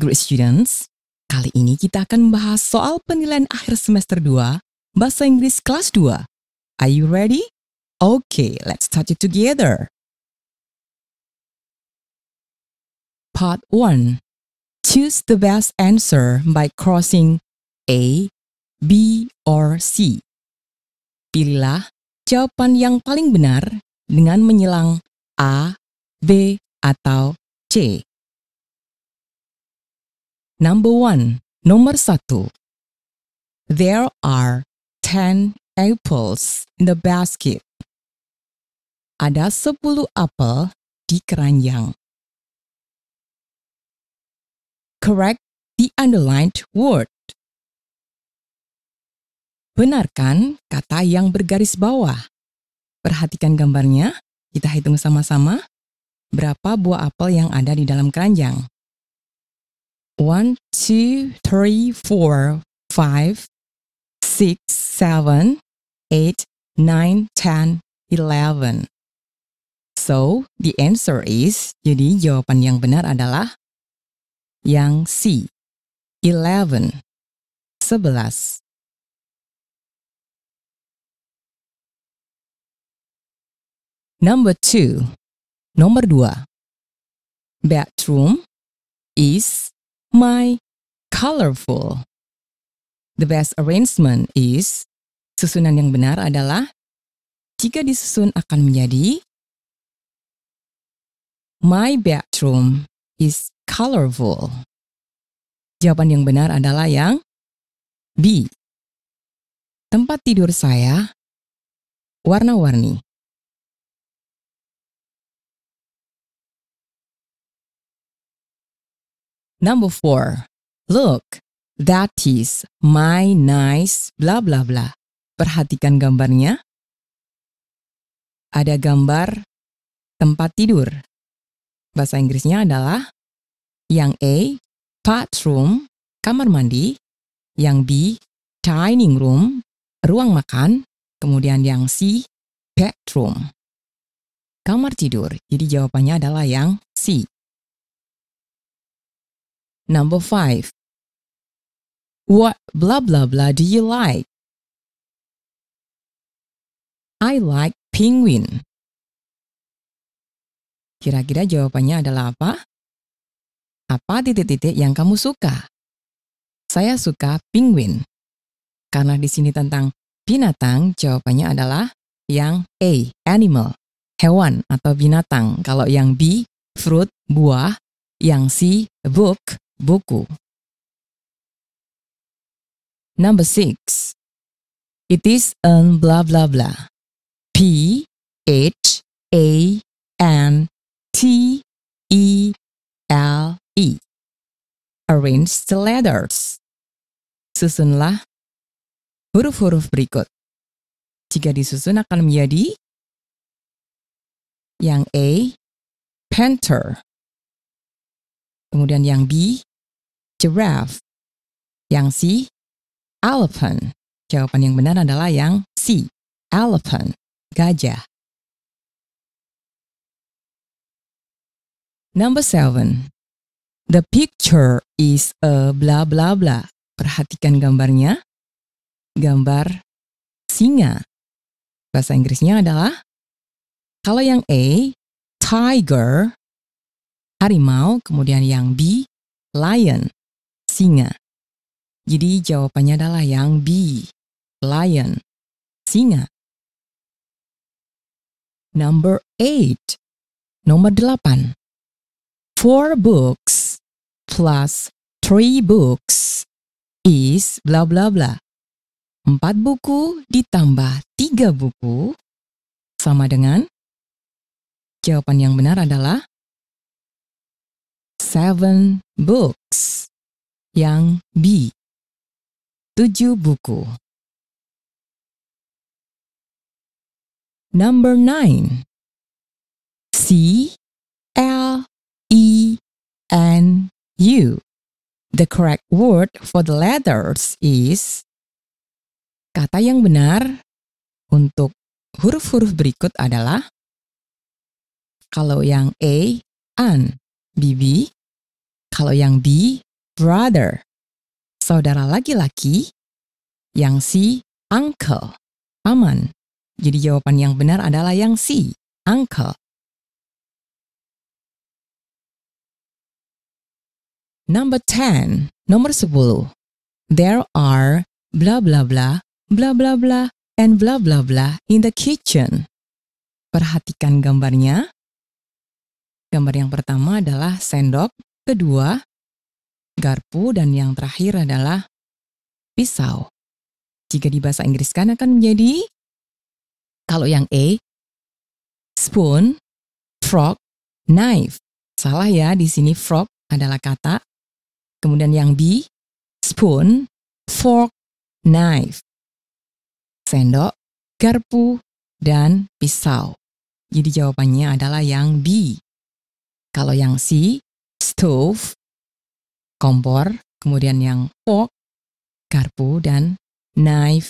graduate Students. Kali ini kita akan membahas soal penilaian akhir semester 2 Bahasa Inggris kelas 2. Are you ready? Okay, let's start it together. Part 1. Choose the best answer by crossing A, B, or C. Pilihlah jawaban yang paling benar dengan menyilang A, B, atau C. Number one, nomor satu. There are ten apples in the basket. Ada sepuluh apel di keranjang. Correct the underlined word. Benarkan kata yang bergaris bawah. Perhatikan gambarnya, kita hitung sama-sama berapa buah apel yang ada di dalam keranjang one, two, three, four, five, six, seven, eight, nine, ten, eleven. So, the answer is, jadi jawaban yang benar adalah yang C. Eleven. Sebelas. Number two. Nomor dua. Bedroom is my colorful. The best arrangement is susunan yang benar adalah jika disusun akan menjadi My bedroom is colorful. Jawaban yang benar adalah yang B. Tempat tidur saya warna-warni. Number four, look, that is my nice bla bla bla. Perhatikan gambarnya. Ada gambar tempat tidur. Bahasa Inggrisnya adalah yang A, bathroom, kamar mandi. Yang B, dining room, ruang makan. Kemudian yang C, bedroom kamar tidur. Jadi jawabannya adalah yang C. Number five. What blah blah blah do you like? I like penguin. Kira-kira jawabannya adalah apa? Apa titik-titik yang kamu suka? Saya suka penguin. Karena di sini tentang binatang, jawabannya adalah yang A, animal, hewan atau binatang. Kalau yang B, fruit, buah. Yang C, book, buku. Number six. It is an blah blah blah. P H A N T E L E. Arrange the letters. Susunlah huruf-huruf berikut. Jika disusun akan menjadi yang A, panther. Kemudian yang B, giraffe. Yang C, elephant. Jawaban yang benar adalah yang C, elephant, gajah. Number seven, the picture is a bla bla bla. Perhatikan gambarnya, gambar singa. Bahasa Inggrisnya adalah, kalau yang A, tiger, harimau, kemudian yang B, lion singa. Jadi jawabannya adalah yang B, lion, singa. Number eight, nomor delapan. Four books plus three books is bla bla bla. Empat buku ditambah tiga buku sama dengan jawaban yang benar adalah seven books. Yang B. tujuh buku. Number nine C L E N U. The correct word for the letters is Kata yang benar untuk huruf-huruf berikut adalah kalau yang A, an, bibi, Kalau yang B, brother, saudara laki-laki, yang si uncle, paman. Jadi jawaban yang benar adalah yang si uncle. Number 10, nomor 10. There are bla bla bla, bla bla bla, and bla bla bla in the kitchen. Perhatikan gambarnya. Gambar yang pertama adalah sendok, kedua garpu, dan yang terakhir adalah pisau. Jika di bahasa Inggris kan akan menjadi kalau yang E spoon, frog, knife. Salah ya, di sini frog adalah kata. Kemudian yang B spoon, fork, knife. Sendok, garpu, dan pisau. Jadi jawabannya adalah yang B. Kalau yang C stove, kompor, kemudian yang fork, garpu, dan knife,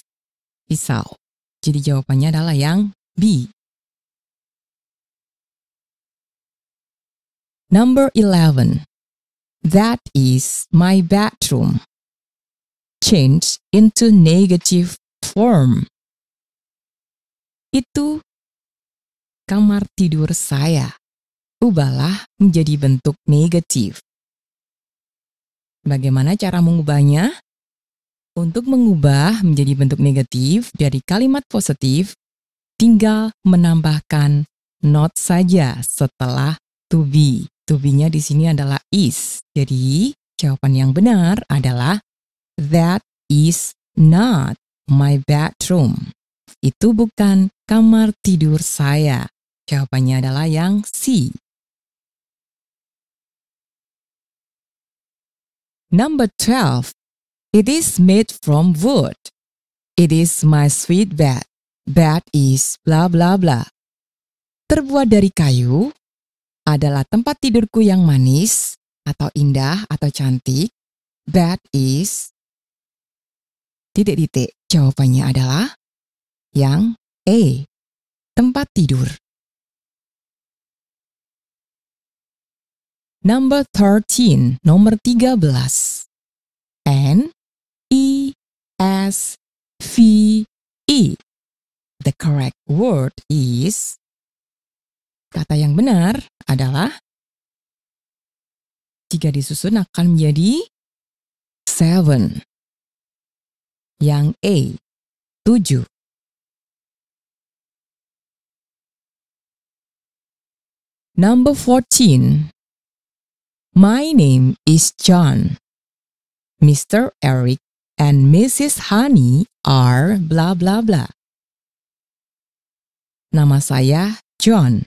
pisau. Jadi jawabannya adalah yang B. Number 11. That is my bedroom. Change into negative form. Itu kamar tidur saya. Ubahlah menjadi bentuk negatif. Bagaimana cara mengubahnya? Untuk mengubah menjadi bentuk negatif dari kalimat positif, tinggal menambahkan not saja setelah to be. To be-nya di sini adalah is. Jadi, jawaban yang benar adalah that is not my bedroom. Itu bukan kamar tidur saya. Jawabannya adalah yang C. Number 12. It is made from wood. It is my sweet bed. Bed is bla bla bla. Terbuat dari kayu adalah tempat tidurku yang manis atau indah atau cantik. Bed is titik-titik. Jawabannya adalah yang A. Tempat tidur. Number 13, nomor 13. N E S V E. The correct word is Kata yang benar adalah jika disusun akan menjadi seven. Yang A, tujuh. Number 14, My name is John. Mr. Eric and Mrs. Honey are bla bla bla. Nama saya John.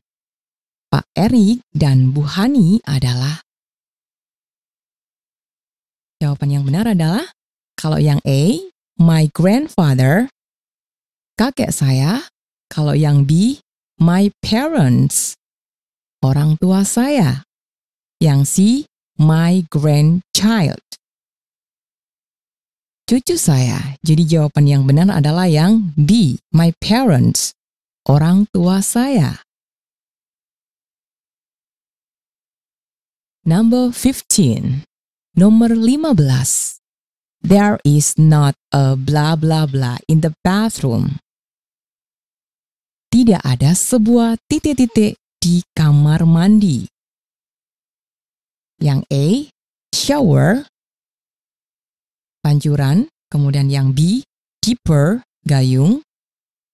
Pak Eric dan Bu Hani adalah Jawaban yang benar adalah kalau yang A, my grandfather, kakek saya. Kalau yang B, my parents, orang tua saya yang si my grandchild. Cucu saya. Jadi jawaban yang benar adalah yang B my parents, orang tua saya. Number 15. Nomor 15. There is not a blah blah blah in the bathroom. Tidak ada sebuah titik-titik di kamar mandi. Yang A, shower, pancuran. Kemudian yang B, deeper, gayung.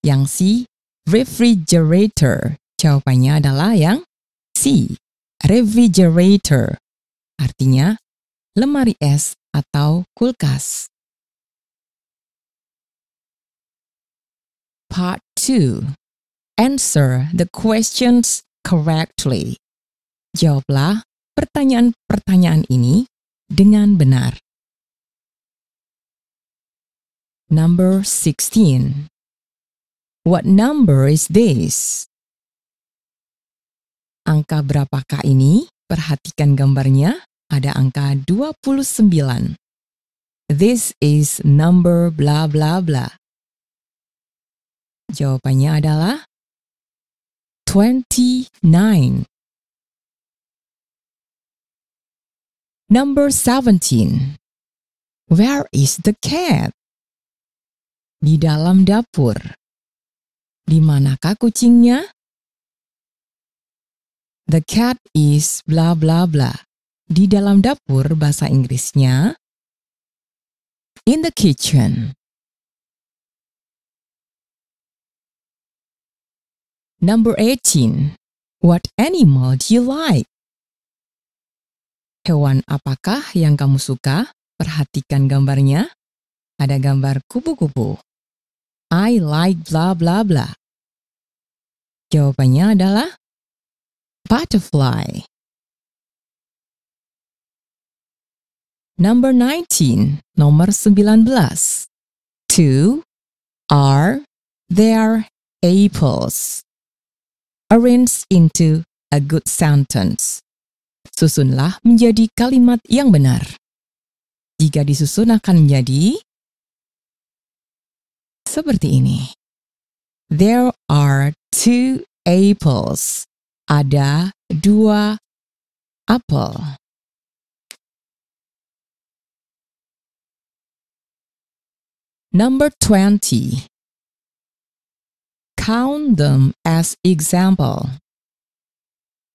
Yang C, refrigerator. Jawabannya adalah yang C, refrigerator. Artinya, lemari es atau kulkas. Part 2. Answer the questions correctly. Jawablah pertanyaan-pertanyaan ini dengan benar. Number 16. What number is this? Angka berapakah ini? Perhatikan gambarnya, ada angka 29. This is number bla bla bla. Jawabannya adalah 29. Number 17. Where is the cat? Di dalam dapur. Di manakah kucingnya? The cat is bla bla bla. Di dalam dapur bahasa Inggrisnya in the kitchen. Number 18. What animal do you like? Hewan apakah yang kamu suka? Perhatikan gambarnya. Ada gambar kupu-kupu. I like bla bla bla. Jawabannya adalah butterfly. Number 19, nomor 19. Two are their apples. Arranged into a good sentence susunlah menjadi kalimat yang benar. Jika disusun akan menjadi seperti ini. There are two apples. Ada dua apel. Number 20. Count them as example.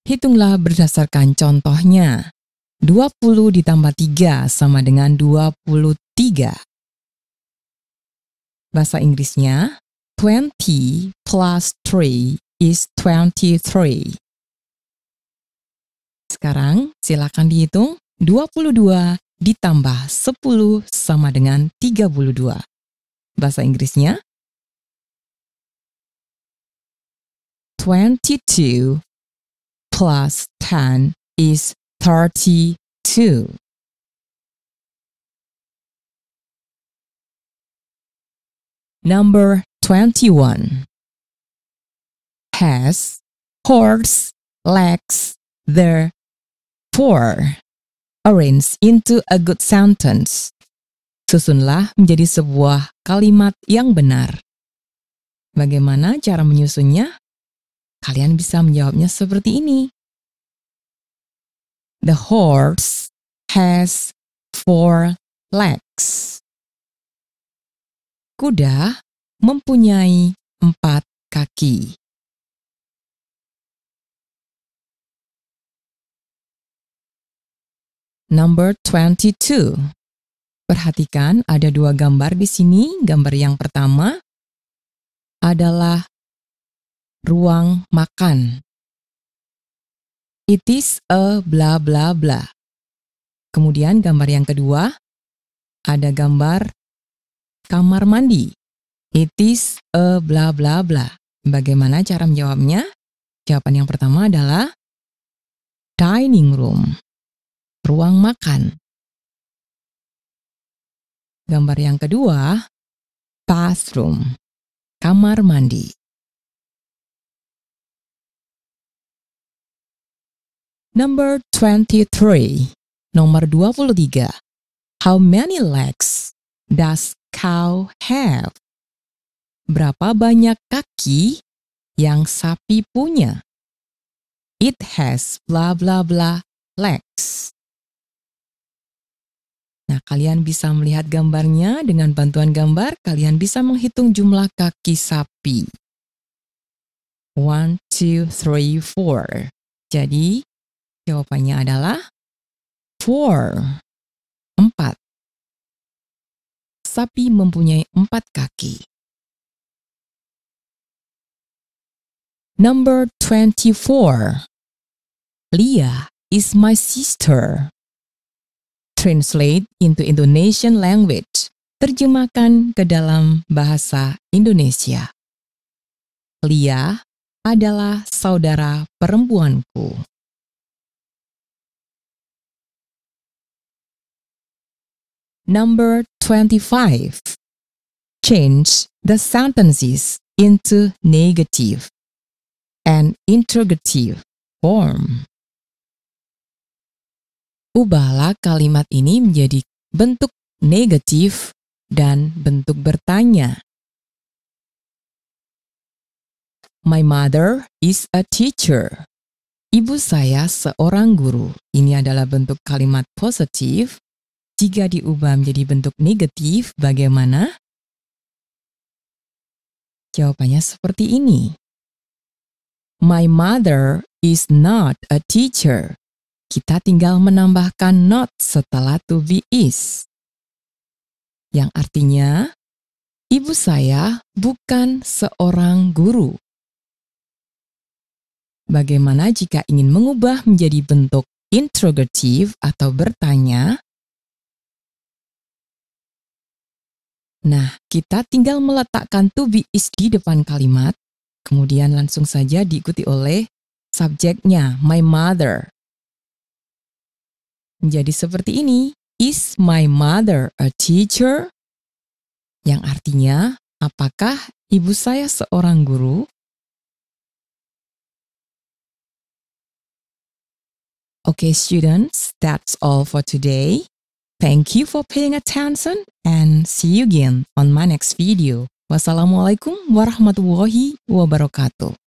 Hitunglah berdasarkan contohnya. 20 ditambah 3 sama dengan 23. Bahasa Inggrisnya, 20 plus 3 is 23. Sekarang silakan dihitung 22 ditambah 10 sama dengan 32. Bahasa Inggrisnya, 22 plus 10 is 32. Number 21 has horse legs There four arrange into a good sentence. Susunlah menjadi sebuah kalimat yang benar. Bagaimana cara menyusunnya? Kalian bisa menjawabnya seperti ini. The horse has four legs. Kuda mempunyai empat kaki. Number 22. Perhatikan ada dua gambar di sini. Gambar yang pertama adalah ruang makan. It is a bla bla bla. Kemudian gambar yang kedua, ada gambar kamar mandi. It is a bla bla bla. Bagaimana cara menjawabnya? Jawaban yang pertama adalah dining room, ruang makan. Gambar yang kedua, bathroom, kamar mandi. Number 23. Nomor 23. How many legs does cow have? Berapa banyak kaki yang sapi punya? It has bla bla bla legs. Nah, kalian bisa melihat gambarnya dengan bantuan gambar, kalian bisa menghitung jumlah kaki sapi. One, two, three, four. Jadi, Jawabannya adalah four, empat. Sapi mempunyai empat kaki. Number 24. Lia is my sister. Translate into Indonesian language. Terjemahkan ke dalam bahasa Indonesia. Lia adalah saudara perempuanku. Number 25. Change the sentences into negative and interrogative form. Ubahlah kalimat ini menjadi bentuk negatif dan bentuk bertanya. My mother is a teacher. Ibu saya seorang guru. Ini adalah bentuk kalimat positif jika diubah menjadi bentuk negatif, bagaimana? Jawabannya seperti ini. My mother is not a teacher. Kita tinggal menambahkan not setelah to be is. Yang artinya, ibu saya bukan seorang guru. Bagaimana jika ingin mengubah menjadi bentuk interrogative atau bertanya? Nah, kita tinggal meletakkan to be is di depan kalimat, kemudian langsung saja diikuti oleh subjeknya, my mother. Menjadi seperti ini, is my mother a teacher? Yang artinya, apakah ibu saya seorang guru? Okay, students, that's all for today. Thank you for paying attention and see you again on my next video. Wassalamualaikum warahmatullahi wabarakatuh.